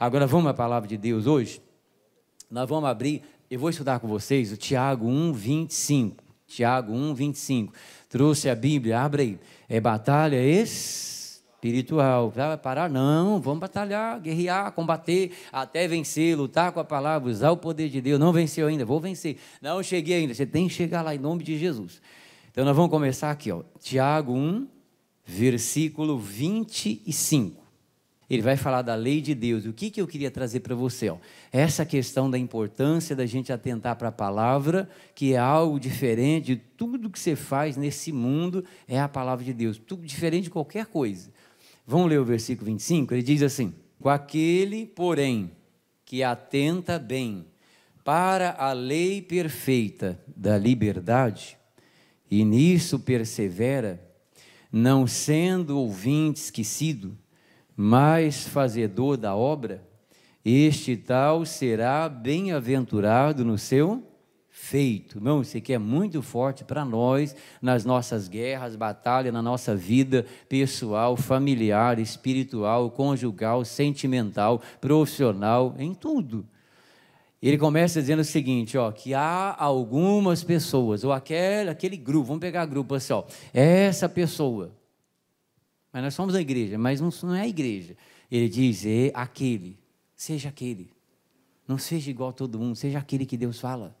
Agora vamos à palavra de Deus hoje? Nós vamos abrir, eu vou estudar com vocês o Tiago 1, 25. Tiago 1, 25. Trouxe a Bíblia, abre aí. É batalha espiritual. Vai parar? Não, vamos batalhar, guerrear, combater, até vencer, lutar com a palavra, usar o poder de Deus. Não venceu ainda, vou vencer. Não cheguei ainda, você tem que chegar lá em nome de Jesus. Então nós vamos começar aqui, ó. Tiago 1, versículo 25. Ele vai falar da lei de Deus. O que, que eu queria trazer para você? Ó? Essa questão da importância da gente atentar para a palavra, que é algo diferente de tudo que você faz nesse mundo, é a palavra de Deus. Tudo diferente de qualquer coisa. Vamos ler o versículo 25? Ele diz assim: Com aquele, porém, que atenta bem para a lei perfeita da liberdade, e nisso persevera, não sendo ouvinte esquecido, mas fazedor da obra, este tal será bem-aventurado no seu feito. Irmão, isso aqui é muito forte para nós, nas nossas guerras, batalha, na nossa vida pessoal, familiar, espiritual, conjugal, sentimental, profissional, em tudo. Ele começa dizendo o seguinte, ó, que há algumas pessoas, ou aquele, aquele grupo, vamos pegar grupo assim, ó, essa pessoa, mas nós somos a igreja, mas não é a igreja. Ele diz: é aquele, seja aquele. Não seja igual a todo mundo, seja aquele que Deus fala.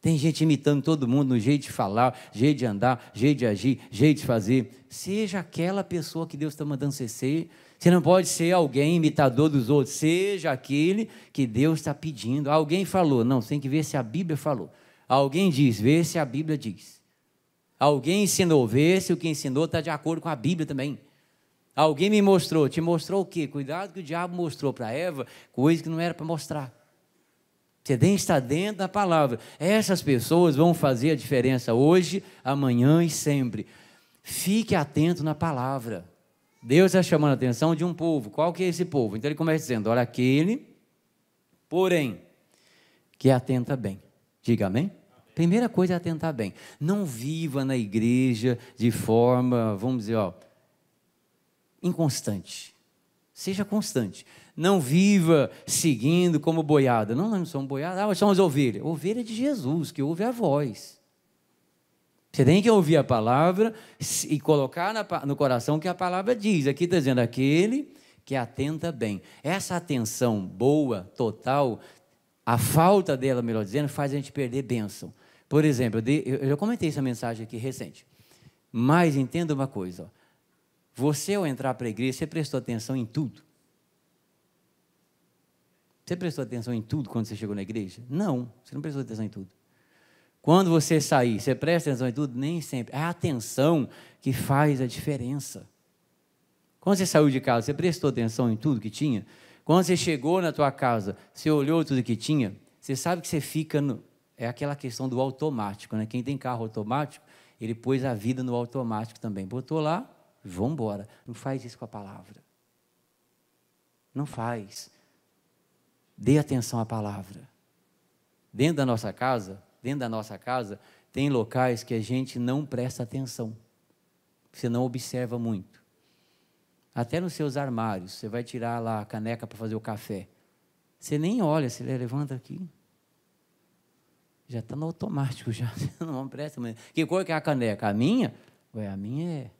Tem gente imitando todo mundo no jeito de falar, jeito de andar, jeito de agir, jeito de fazer. Seja aquela pessoa que Deus está mandando você ser. Você não pode ser alguém imitador dos outros. Seja aquele que Deus está pedindo. Alguém falou, não, você tem que ver se a Bíblia falou. Alguém diz, vê se a Bíblia diz. Alguém ensinou, vê se o que ensinou está de acordo com a Bíblia também. Alguém me mostrou. Te mostrou o quê? Cuidado que o diabo mostrou para Eva coisa que não era para mostrar. Você nem está dentro da palavra. Essas pessoas vão fazer a diferença hoje, amanhã e sempre. Fique atento na palavra. Deus está chamando a atenção de um povo. Qual que é esse povo? Então ele começa dizendo: Olha, aquele, porém, que atenta bem. Diga amém? amém. Primeira coisa é atentar bem. Não viva na igreja de forma, vamos dizer, ó, inconstante. Seja constante. Não viva seguindo como boiada. Não, nós não somos boiada, ah, nós somos ovelha. Ovelha de Jesus, que ouve a voz. Você tem que ouvir a palavra e colocar no coração o que a palavra diz. Aqui está dizendo aquele que atenta bem. Essa atenção boa, total, a falta dela, melhor dizendo, faz a gente perder bênção. Por exemplo, eu já comentei essa mensagem aqui recente. Mas entenda uma coisa: ó. Você, ao entrar para a igreja, você prestou atenção em tudo? Você prestou atenção em tudo quando você chegou na igreja? Não, você não prestou atenção em tudo. Quando você sair, você presta atenção em tudo? Nem sempre. É a atenção que faz a diferença. Quando você saiu de casa, você prestou atenção em tudo que tinha? Quando você chegou na tua casa, você olhou tudo que tinha? Você sabe que você fica no... É aquela questão do automático, né? Quem tem carro automático, ele pôs a vida no automático também. Botou lá, Vão embora. Não faz isso com a palavra. Não faz. Dê atenção à palavra. Dentro da nossa casa, dentro da nossa casa, tem locais que a gente não presta atenção. Você não observa muito. Até nos seus armários, você vai tirar lá a caneca para fazer o café. Você nem olha, você levanta aqui. Já está no automático já. Você não presta. Que cor que é a caneca? A minha? Ué, a minha é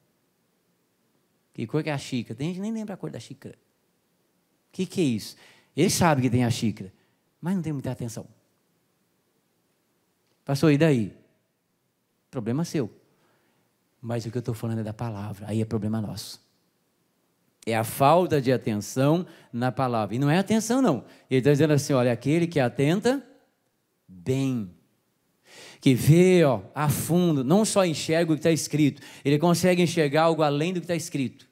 que cor que é a xícara? Tem gente que nem lembra a cor da xícara. O que, que é isso? Ele sabe que tem a xícara, mas não tem muita atenção. Passou e daí? Problema seu. Mas o que eu estou falando é da palavra, aí é problema nosso. É a falta de atenção na palavra. E não é atenção, não. Ele está dizendo assim: olha, aquele que atenta, bem. Que vê ó, a fundo, não só enxerga o que está escrito, ele consegue enxergar algo além do que está escrito.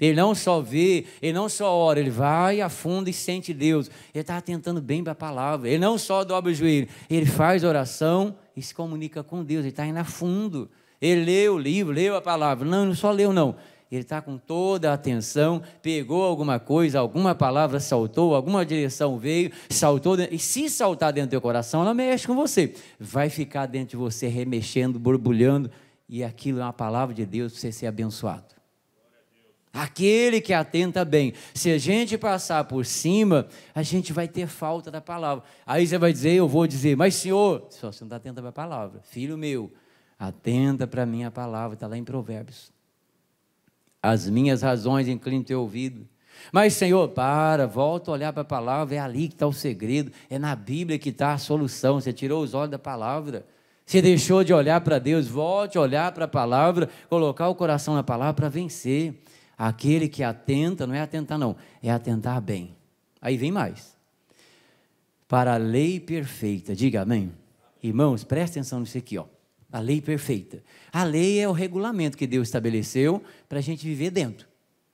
Ele não só vê, ele não só ora, ele vai, a fundo e sente Deus. Ele está atentando bem para a palavra. Ele não só dobra o joelho, ele faz oração e se comunica com Deus. Ele está indo a fundo. Ele leu o livro, leu a palavra. Não, não só leu, não. Ele está com toda a atenção, pegou alguma coisa, alguma palavra saltou, alguma direção veio, saltou. E se saltar dentro do teu coração, ela mexe com você. Vai ficar dentro de você remexendo, borbulhando. E aquilo é uma palavra de Deus para você ser abençoado. Aquele que atenta bem. Se a gente passar por cima, a gente vai ter falta da palavra. Aí você vai dizer, eu vou dizer, mas senhor, só você não está atenta para a palavra. Filho meu, atenta para a minha palavra, está lá em Provérbios. As minhas razões inclinam teu ouvido. Mas, Senhor, para, volta a olhar para a palavra, é ali que está o segredo, é na Bíblia que está a solução. Você tirou os olhos da palavra, você deixou de olhar para Deus, volte a olhar para a palavra, colocar o coração na palavra para vencer. Aquele que atenta, não é atentar, não, é atentar bem. Aí vem mais. Para a lei perfeita, diga amém. Irmãos, preste atenção nisso aqui, ó. A lei perfeita. A lei é o regulamento que Deus estabeleceu para a gente viver dentro.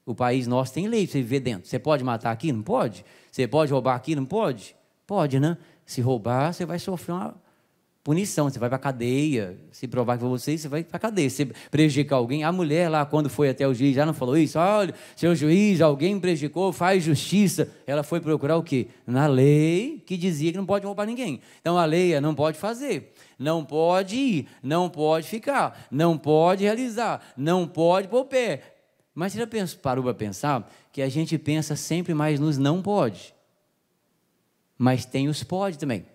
O país nosso tem lei para você viver dentro. Você pode matar aqui? Não pode. Você pode roubar aqui? Não pode. Pode, né? Se roubar, você vai sofrer uma, punição, você vai para a cadeia. Se provar que foi você, você vai para a cadeia. Se prejudicar alguém, a mulher lá, quando foi até o juiz, já não falou isso? Olha, seu juiz, alguém prejudicou, faz justiça. Ela foi procurar o quê? Na lei que dizia que não pode roubar ninguém. Então a lei é não pode fazer, não pode ir, não pode ficar, não pode realizar, não pode pôr pé. Mas você já parou para pensar que a gente pensa sempre mais nos não pode. Mas tem os pode também.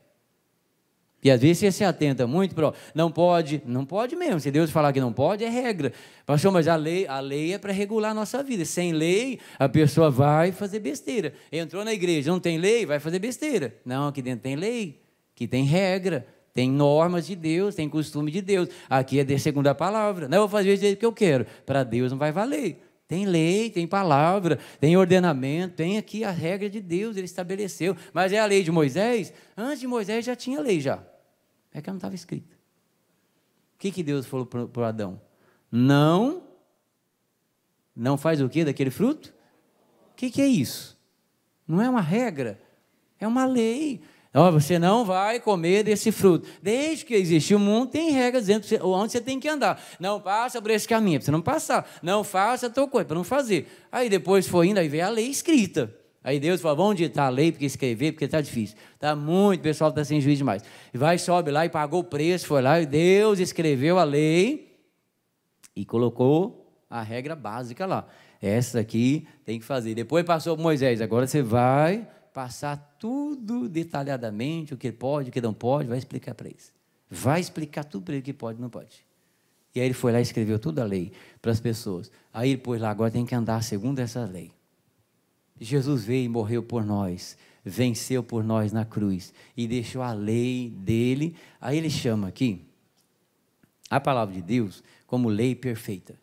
E às vezes você se atenta muito para, não pode, não pode mesmo. Se Deus falar que não pode, é regra. Pastor, mas a lei, a lei é para regular a nossa vida. Sem lei, a pessoa vai fazer besteira. Entrou na igreja, não tem lei, vai fazer besteira. Não, aqui dentro tem lei, que tem regra, tem normas de Deus, tem costume de Deus. Aqui é de segunda palavra. Não, eu vou fazer o jeito que eu quero. Para Deus não vai valer. Tem lei, tem palavra, tem ordenamento, tem aqui a regra de Deus, ele estabeleceu. Mas é a lei de Moisés? Antes de Moisés já tinha lei já. É que não estava escrita. O que, que Deus falou para Adão? Não, não faz o que daquele fruto? O que, que é isso? Não é uma regra, é uma lei. Oh, você não vai comer desse fruto. Desde que existe o mundo, tem regras dizendo onde você tem que andar. Não passa por esse caminho, para você não passar. Não faça a tua coisa, para não fazer. Aí depois foi indo, aí veio a lei escrita. Aí Deus fala, vamos editar a lei, porque escrever, porque está difícil. Está muito, o pessoal está sem juízo demais. Vai, sobe lá e pagou o preço, foi lá, e Deus escreveu a lei e colocou a regra básica lá. Essa aqui tem que fazer. Depois passou Moisés, agora você vai passar tudo detalhadamente, o que pode, o que não pode, vai explicar para eles. Vai explicar tudo para ele que pode e não pode. E aí ele foi lá e escreveu toda a lei para as pessoas. Aí ele pôs lá, agora tem que andar segundo essa lei. Jesus veio e morreu por nós, venceu por nós na cruz e deixou a lei dele. Aí ele chama aqui a palavra de Deus como lei perfeita.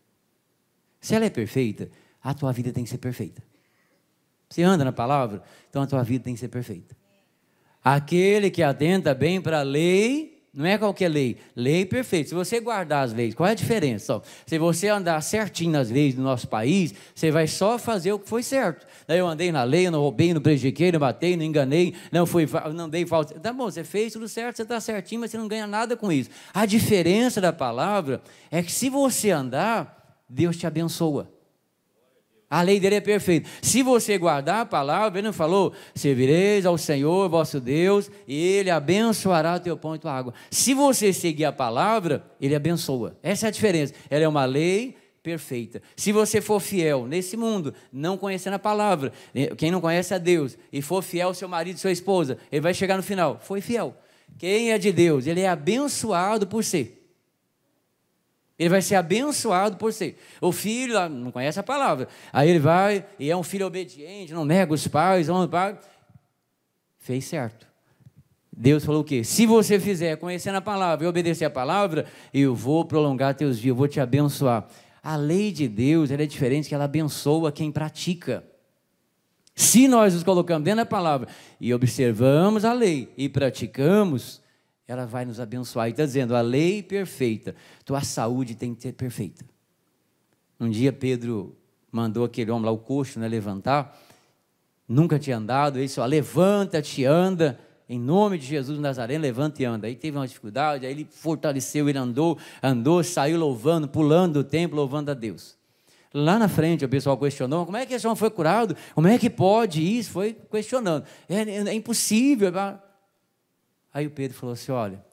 Se ela é perfeita, a tua vida tem que ser perfeita. Se anda na palavra, então a tua vida tem que ser perfeita. Aquele que atenta bem para a lei não é qualquer lei. Lei perfeita. Se você guardar as leis, qual é a diferença? Se você andar certinho nas leis do nosso país, você vai só fazer o que foi certo. Eu andei na lei, eu não roubei, não prejudiquei, não batei, não enganei, não fui, não dei falta. Tá bom, você fez tudo certo, você está certinho, mas você não ganha nada com isso. A diferença da palavra é que se você andar, Deus te abençoa. A lei dele é perfeita. Se você guardar a palavra, ele não falou: servireis ao Senhor vosso Deus, e ele abençoará teu pão e tua água. Se você seguir a palavra, ele abençoa. Essa é a diferença. Ela é uma lei perfeita. Se você for fiel nesse mundo, não conhecendo a palavra, né, quem não conhece a Deus, e for fiel ao seu marido, sua esposa, ele vai chegar no final: foi fiel. Quem é de Deus, ele é abençoado por ser. Si. Ele vai ser abençoado por si. O filho não conhece a palavra. Aí ele vai e é um filho obediente, não nega os pais, não pai. Fez certo. Deus falou o quê? Se você fizer conhecendo a palavra e obedecer a palavra, eu vou prolongar teus dias, eu vou te abençoar. A lei de Deus é diferente, que ela abençoa quem pratica. Se nós nos colocamos dentro da palavra e observamos a lei e praticamos, ela vai nos abençoar. E está dizendo, a lei perfeita, tua saúde tem que ser perfeita. Um dia Pedro mandou aquele homem lá, o coxo, né, levantar, nunca tinha andado, ele só levanta-te, anda, em nome de Jesus Nazareno levanta e anda. Aí teve uma dificuldade, aí ele fortaleceu, ele andou, andou, saiu louvando, pulando o templo, louvando a Deus. Lá na frente o pessoal questionou: como é que esse homem foi curado? Como é que pode isso? Foi questionando. É, é, é impossível. É Aí o Pedro falou assim: olha,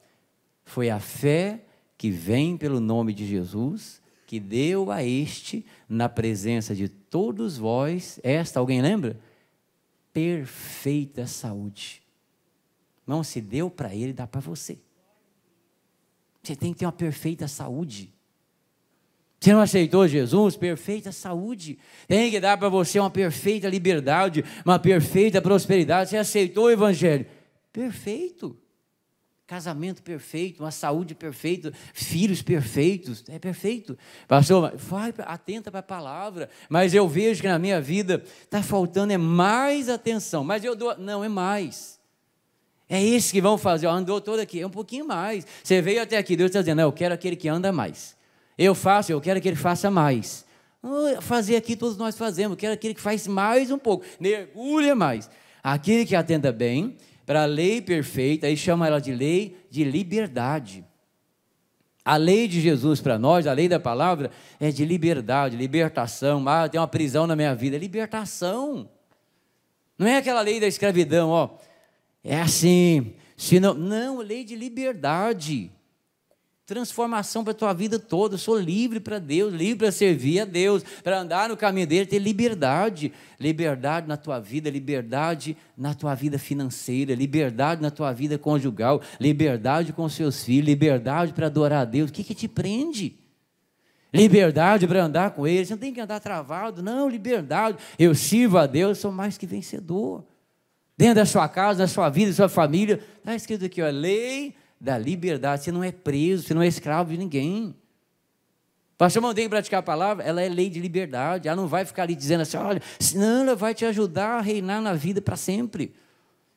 foi a fé que vem pelo nome de Jesus que deu a este, na presença de todos vós, esta, alguém lembra? Perfeita saúde. Não se deu para ele, dá para você. Você tem que ter uma perfeita saúde. Você não aceitou Jesus? Perfeita saúde. Tem que dar para você uma perfeita liberdade, uma perfeita prosperidade. Você aceitou o Evangelho? Perfeito casamento perfeito, uma saúde perfeita, filhos perfeitos, é perfeito. Pastor, vai atenta para a palavra, mas eu vejo que na minha vida está faltando é mais atenção, mas eu dou, não, é mais. É esse que vão fazer, andou todo aqui, é um pouquinho mais. Você veio até aqui, Deus está dizendo, não, eu quero aquele que anda mais. Eu faço, eu quero que ele faça mais. Fazer aqui todos nós fazemos, eu quero aquele que faz mais um pouco, mergulha mais. Aquele que atenda bem, para a lei perfeita, aí chama ela de lei de liberdade. A lei de Jesus para nós, a lei da palavra, é de liberdade, libertação. Ah, tem uma prisão na minha vida. É libertação. Não é aquela lei da escravidão, ó. É assim. senão não, não, lei de liberdade transformação para a tua vida toda. Eu sou livre para Deus, livre para servir a Deus, para andar no caminho dele, ter liberdade. Liberdade na tua vida, liberdade na tua vida financeira, liberdade na tua vida conjugal, liberdade com seus filhos, liberdade para adorar a Deus. O que, que te prende? Liberdade para andar com ele. Você não tem que andar travado, não. Liberdade. Eu sirvo a Deus, sou mais que vencedor. Dentro da sua casa, da sua vida, da sua família, está escrito aqui, ó, lei da liberdade. Você não é preso, você não é escravo de ninguém. Pastor, mandei praticar a palavra, ela é lei de liberdade. Ela não vai ficar ali dizendo assim, olha, senão ela vai te ajudar a reinar na vida para sempre.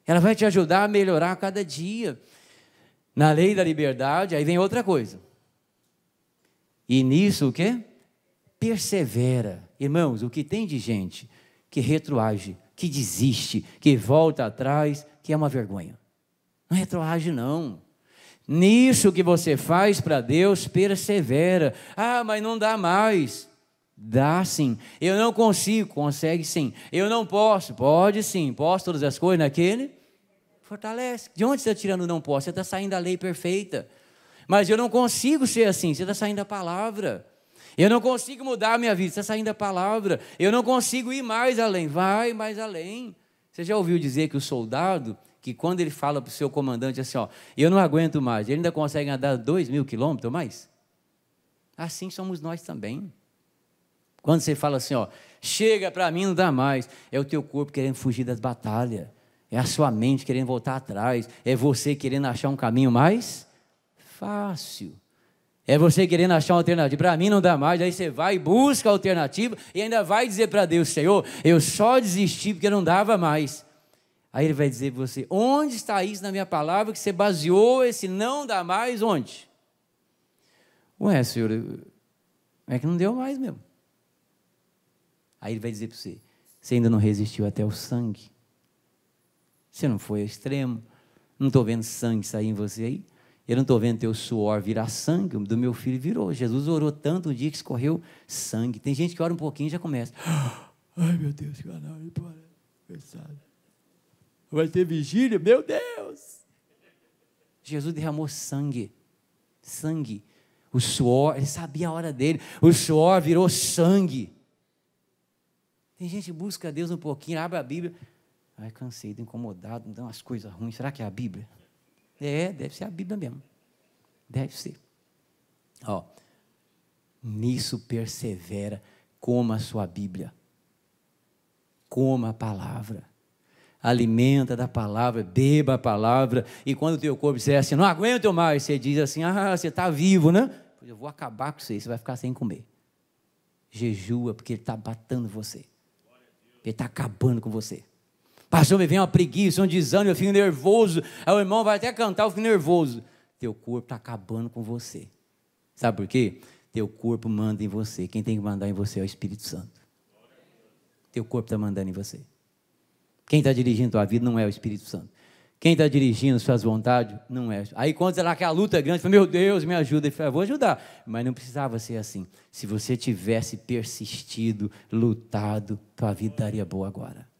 Ela vai te ajudar a melhorar a cada dia. Na lei da liberdade, aí vem outra coisa. E nisso o quê? Persevera. Irmãos, o que tem de gente que retroage, que desiste, que volta atrás, que é uma vergonha. Não retroage, não. Nisso que você faz para Deus, persevera. Ah, mas não dá mais. Dá sim. Eu não consigo, consegue sim. Eu não posso, pode sim. Posso todas as coisas naquele? Fortalece. De onde você está tirando não posso? Você está saindo da lei perfeita. Mas eu não consigo ser assim. Você está saindo da palavra. Eu não consigo mudar a minha vida. Você está saindo da palavra. Eu não consigo ir mais além. Vai mais além. Você já ouviu dizer que o soldado que quando ele fala para o seu comandante assim, ó, eu não aguento mais, ele ainda consegue andar dois mil quilômetros mais? Assim somos nós também. Quando você fala assim, ó, chega para mim, não dá mais, é o teu corpo querendo fugir das batalhas, é a sua mente querendo voltar atrás, é você querendo achar um caminho mais fácil. É você querendo achar uma alternativa. Para mim não dá mais. Aí você vai, busca a alternativa e ainda vai dizer para Deus: Senhor, eu só desisti porque não dava mais. Aí ele vai dizer para você: onde está isso na minha palavra que você baseou esse não dá mais? Onde? Ué, senhor, é que não deu mais mesmo. Aí ele vai dizer para você: você ainda não resistiu até o sangue. Você não foi ao extremo. Não estou vendo sangue sair em você aí. Eu não estou vendo teu suor virar sangue. Do meu filho virou. Jesus orou tanto o dia que escorreu sangue. Tem gente que ora um pouquinho e já começa. Ai, meu Deus, que canal, para. É pesado vai ter vigília, meu Deus! Jesus derramou sangue, sangue. O suor, ele sabia a hora dele, o suor virou sangue. Tem gente que busca Deus um pouquinho, abre a Bíblia. Ai, cansei, estou incomodado, me dá umas coisas ruins. Será que é a Bíblia? É, deve ser a Bíblia mesmo. Deve ser. Ó, nisso persevera, coma a sua Bíblia, coma a palavra alimenta da palavra, beba a palavra, e quando o teu corpo disser assim, não aguento mais, você diz assim, ah, você está vivo, né? Eu vou acabar com você, você vai ficar sem comer. Jejua, porque ele está batendo você. Ele está acabando com você. Pastor, me vem uma preguiça, um desânimo, eu fico nervoso. Aí o irmão vai até cantar, eu fico nervoso. Teu corpo está acabando com você. Sabe por quê? Teu corpo manda em você. Quem tem que mandar em você é o Espírito Santo. Teu corpo está mandando em você. Quem está dirigindo a tua vida não é o Espírito Santo. Quem está dirigindo suas vontades não é. Aí quando lá que a luta é grande, fala, meu Deus, me ajuda, Ele fala: vou ajudar. Mas não precisava ser assim. Se você tivesse persistido, lutado, tua vida daria boa agora.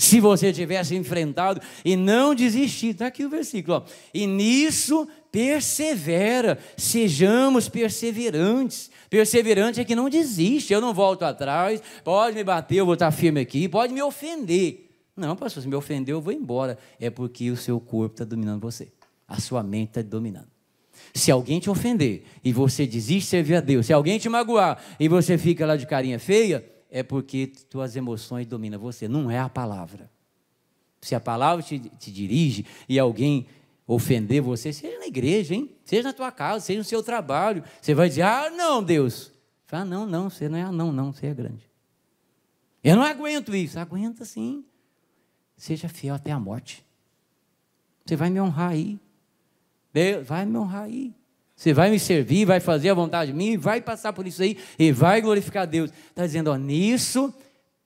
Se você tivesse enfrentado e não desistido, está aqui o versículo, ó. e nisso persevera, sejamos perseverantes. Perseverante é que não desiste, eu não volto atrás, pode me bater, eu vou estar firme aqui, pode me ofender. Não, pastor, se me ofender, eu vou embora. É porque o seu corpo está dominando você, a sua mente está dominando. Se alguém te ofender e você desiste de servir a Deus, se alguém te magoar e você fica lá de carinha feia, é porque tuas emoções dominam você, não é a palavra. Se a palavra te, te dirige e alguém ofender você, seja na igreja, hein? seja na tua casa, seja no seu trabalho, você vai dizer, ah, não, Deus. Fala, ah, não, não, você não é ah, não, não, você é grande. Eu não aguento isso. Aguenta sim. Seja fiel até a morte. Você vai me honrar aí. Deus vai me honrar aí. Você vai me servir, vai fazer a vontade de mim, vai passar por isso aí e vai glorificar a Deus. Está dizendo, ó, nisso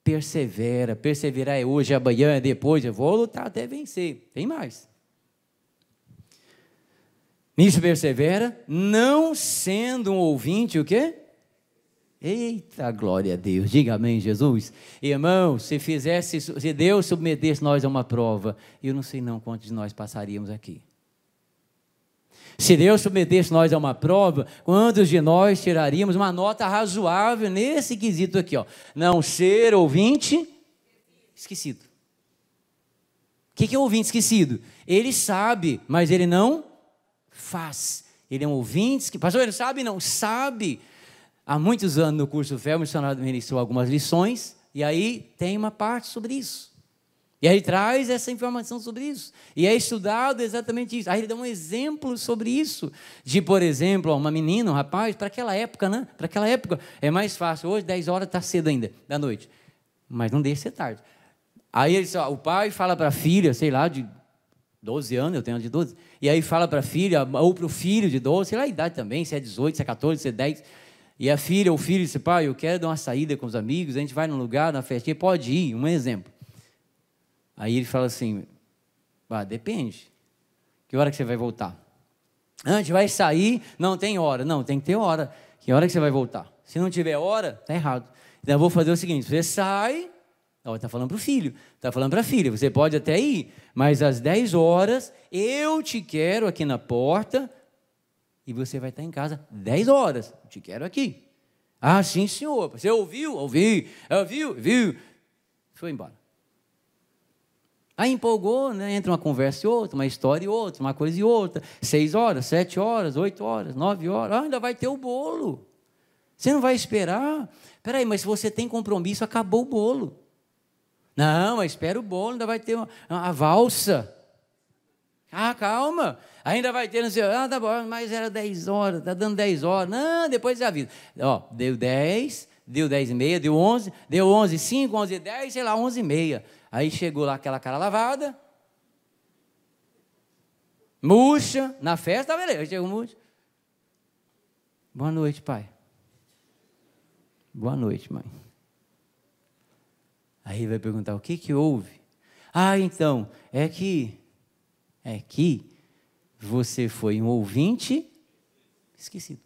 persevera. Perseverar é hoje, é amanhã, é depois. Eu vou lutar até vencer. Tem mais. Nisso persevera, não sendo um ouvinte, o quê? Eita glória a Deus, diga amém, Jesus. Irmão, se fizesse, se Deus submetesse nós a uma prova, eu não sei não quantos de nós passaríamos aqui. Se Deus submetesse nós a uma prova, quantos de nós tiraríamos uma nota razoável nesse quesito aqui, ó? Não ser ouvinte esquecido. O que é ouvinte esquecido? Ele sabe, mas ele não faz. Ele é um ouvinte que. Pastor, ele sabe? Não, sabe. Há muitos anos no curso Fel, o missionário ministrou algumas lições, e aí tem uma parte sobre isso. E aí traz essa informação sobre isso. E é estudado exatamente isso. Aí ele dá um exemplo sobre isso. De, por exemplo, uma menina, um rapaz, para aquela época, né? Para aquela época é mais fácil. Hoje, 10 horas, está cedo ainda, da noite. Mas não deixa ser tarde. Aí ele, o pai fala para a filha, sei lá, de 12 anos, eu tenho de 12. E aí fala para a filha, ou para o filho de 12, sei lá a idade também, se é 18, se é 14, se é 10. E a filha, ou o filho disse, pai, eu quero dar uma saída com os amigos, a gente vai num lugar, na festinha, pode ir, um exemplo. Aí ele fala assim: ah, depende. Que hora que você vai voltar? Antes vai sair, não tem hora. Não, tem que ter hora. Que hora que você vai voltar? Se não tiver hora, tá errado. Então eu vou fazer o seguinte: você sai, está tá falando para o filho, tá falando para a filha, você pode até ir, mas às 10 horas eu te quero aqui na porta e você vai estar em casa 10 horas. Eu te quero aqui. Ah, sim, senhor. Você ouviu? Ouvi. Ouviu? Viu? Foi embora. Aí empolgou, né? entra uma conversa e outra, uma história e outra, uma coisa e outra. Seis horas, sete horas, oito horas, nove horas. Ah, ainda vai ter o bolo. Você não vai esperar. Espera aí, mas se você tem compromisso, acabou o bolo. Não, mas espera o bolo, ainda vai ter uma, a valsa. Ah, calma. Ainda vai ter, não sei, ah, tá bom, mas era dez horas, está dando dez horas. Não, depois já avisa. Ó, deu dez, deu dez e meia, deu onze, deu onze e cinco, onze e dez, sei lá, onze e meia. Aí chegou lá aquela cara lavada, murcha, na festa, beleza, chegou murcha. Boa noite, pai. Boa noite, mãe. Aí vai perguntar: o que, que houve? Ah, então, é que. É que você foi um ouvinte esquecido.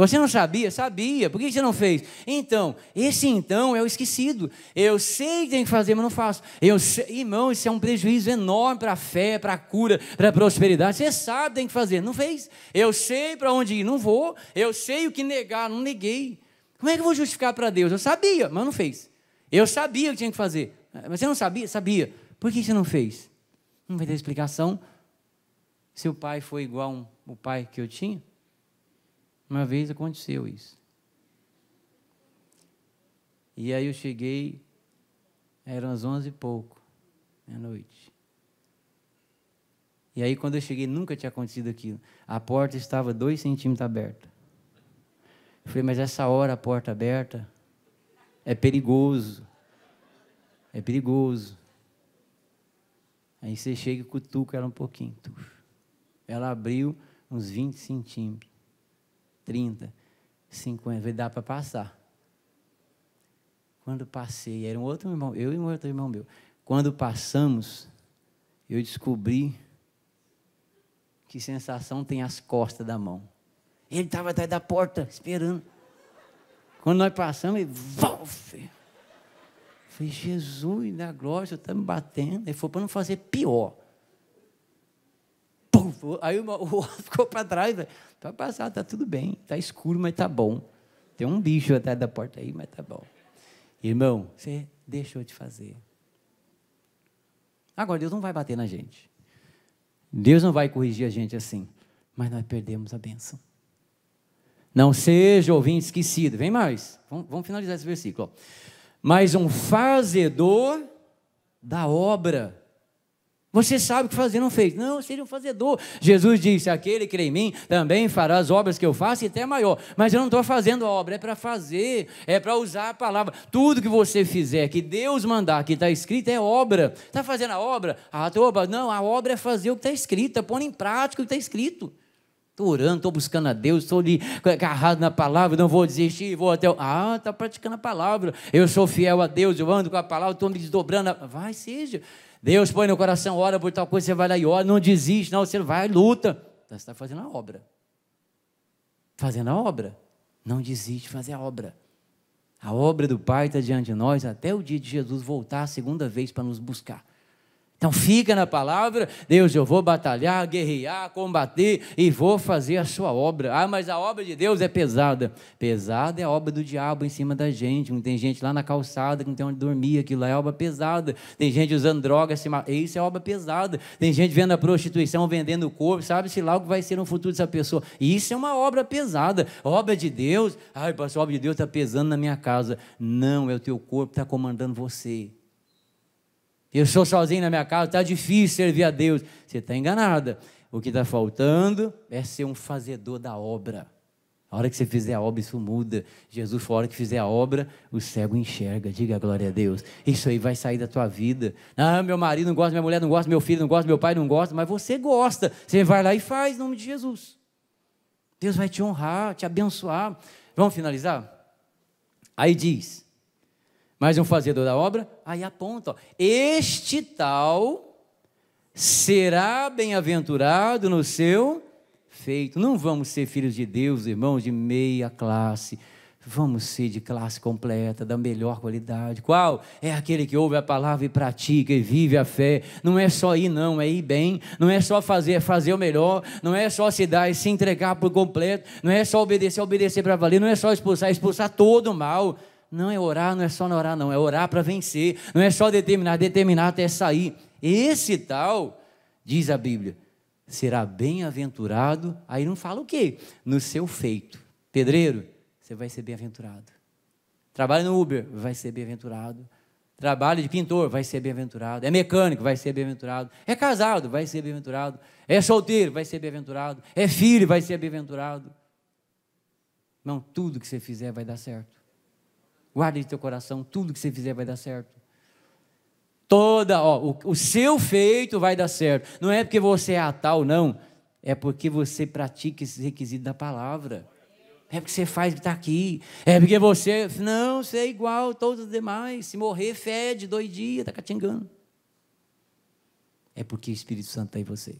Você não sabia? Sabia. Por que você não fez? Então, esse então é o esquecido. Eu sei que tem que fazer, mas não faço. Eu sei, irmão, isso é um prejuízo enorme para a fé, para a cura, para a prosperidade. Você sabe que tem que fazer, não fez. Eu sei para onde ir, não vou. Eu sei o que negar, não neguei. Como é que eu vou justificar para Deus? Eu sabia, mas não fez. Eu sabia que tinha que fazer. Mas você não sabia? Sabia. Por que você não fez? Não vai ter explicação. Seu pai foi igual um, o pai que eu tinha? Uma vez aconteceu isso. E aí eu cheguei, eram as onze e pouco, à noite. E aí quando eu cheguei, nunca tinha acontecido aquilo. A porta estava dois centímetros aberta. Eu falei, mas essa hora a porta aberta é perigoso. É perigoso. Aí você chega e cutuca ela um pouquinho. Ela abriu uns 20 centímetros. 30, 50, vai dar para passar. Quando passei, era um outro irmão, eu e um outro irmão meu. Quando passamos, eu descobri que sensação tem as costas da mão. Ele estava atrás da porta, esperando. Quando nós passamos, ele. Falei, Jesus da glória, você está me batendo. Ele falou para não fazer pior aí o outro ficou para trás. Vai né? passar, está tudo bem, está escuro, mas está bom. Tem um bicho atrás da porta aí, mas está bom. Irmão, você deixou de fazer. Agora, Deus não vai bater na gente. Deus não vai corrigir a gente assim. Mas nós perdemos a bênção. Não seja ouvinte esquecido. Vem mais. Vamos, vamos finalizar esse versículo. Mas um fazedor da obra você sabe o que fazer, não fez. Não, seria um fazedor. Jesus disse: aquele que crê em mim também fará as obras que eu faço e até maior. Mas eu não estou fazendo a obra, é para fazer, é para usar a palavra. Tudo que você fizer, que Deus mandar, que está escrito, é obra. Está fazendo a obra? Ah, tô, não, a obra é fazer o que está escrito, é pôr em prática o que está escrito. Estou orando, estou buscando a Deus, estou ali agarrado na palavra, não vou desistir, vou até. Ah, está praticando a palavra. Eu sou fiel a Deus, eu ando com a palavra, estou me desdobrando. Vai, seja. Deus põe no coração, ora por tal coisa, você vai lá e ora, não desiste, não, você vai, luta. Então, você está fazendo a obra. Fazendo a obra. Não desiste de fazer a obra. A obra do Pai está diante de nós até o dia de Jesus voltar a segunda vez para nos buscar. Então fica na palavra, Deus, eu vou batalhar, guerrear, combater e vou fazer a sua obra. Ah, mas a obra de Deus é pesada. Pesada é a obra do diabo em cima da gente. Tem gente lá na calçada que não tem onde dormir, aquilo lá é obra pesada. Tem gente usando drogas, isso é obra pesada. Tem gente vendo a prostituição, vendendo o corpo, sabe-se lá o que vai ser no futuro dessa pessoa. Isso é uma obra pesada. Obra de Deus, ai, pastor, a obra de Deus está pesando na minha casa. Não, é o teu corpo que está comandando você. Eu sou sozinho na minha casa, está difícil servir a Deus. Você está enganada. O que está faltando é ser um fazedor da obra. A hora que você fizer a obra, isso muda. Jesus fora hora que fizer a obra, o cego enxerga. Diga a glória a Deus. Isso aí vai sair da tua vida. Ah, meu marido não gosta, minha mulher não gosta, meu filho não gosta, meu pai não gosta, mas você gosta. Você vai lá e faz, em nome de Jesus. Deus vai te honrar, te abençoar. Vamos finalizar? Aí diz: mas um fazedor da obra, aí aponta: ó, este tal será bem-aventurado no seu feito. Não vamos ser filhos de Deus, irmãos, de meia classe. Vamos ser de classe completa, da melhor qualidade. Qual? É aquele que ouve a palavra e pratica e vive a fé. Não é só ir, não, é ir bem. Não é só fazer, é fazer o melhor. Não é só se dar e se entregar por completo. Não é só obedecer, é obedecer para valer. Não é só expulsar, é expulsar todo o mal. Não é orar, não é só orar, não. É orar para vencer. Não é só determinar, determinar até sair. Esse tal, diz a Bíblia, será bem-aventurado. Aí não fala o quê? No seu feito. Pedreiro, você vai ser bem-aventurado. Trabalha no Uber, vai ser bem-aventurado. Trabalho de pintor, vai ser bem-aventurado. É mecânico, vai ser bem-aventurado. É casado, vai ser bem-aventurado. É solteiro, vai ser bem-aventurado. É filho, vai ser bem-aventurado. Não, tudo que você fizer vai dar certo. Guarde no teu coração, tudo que você fizer vai dar certo. Toda, ó, o, o seu feito vai dar certo. Não é porque você é tal, não. É porque você pratica esse requisito da palavra. É porque você faz o que está aqui. É porque você. Não, você é igual a todos os demais. Se morrer, fede, dois dias, está catingando. É porque o Espírito Santo está em você.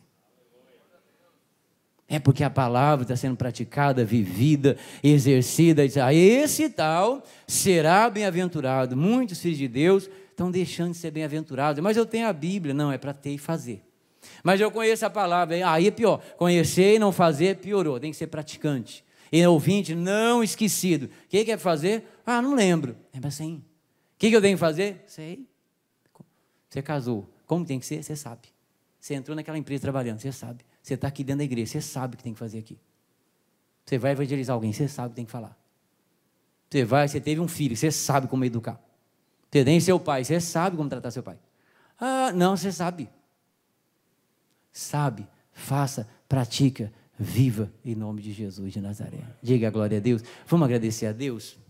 É porque a palavra está sendo praticada, vivida, exercida. Esse tal será bem-aventurado. Muitos filhos de Deus estão deixando de ser bem-aventurados. Mas eu tenho a Bíblia. Não, é para ter e fazer. Mas eu conheço a palavra. Aí é pior. Conhecer e não fazer, piorou. Tem que ser praticante. E é ouvinte não esquecido. O que quer é fazer? Ah, não lembro. Lembra assim. O que eu tenho que fazer? Sei. Você casou. Como tem que ser? Você sabe. Você entrou naquela empresa trabalhando, você sabe. Você está aqui dentro da igreja, você sabe o que tem que fazer aqui. Você vai evangelizar alguém, você sabe o que tem que falar. Você vai, você teve um filho, você sabe como educar. Você tem seu pai, você sabe como tratar seu pai. Ah, não, você sabe. Sabe, faça, pratica, viva em nome de Jesus de Nazaré. Diga a glória a Deus. Vamos agradecer a Deus?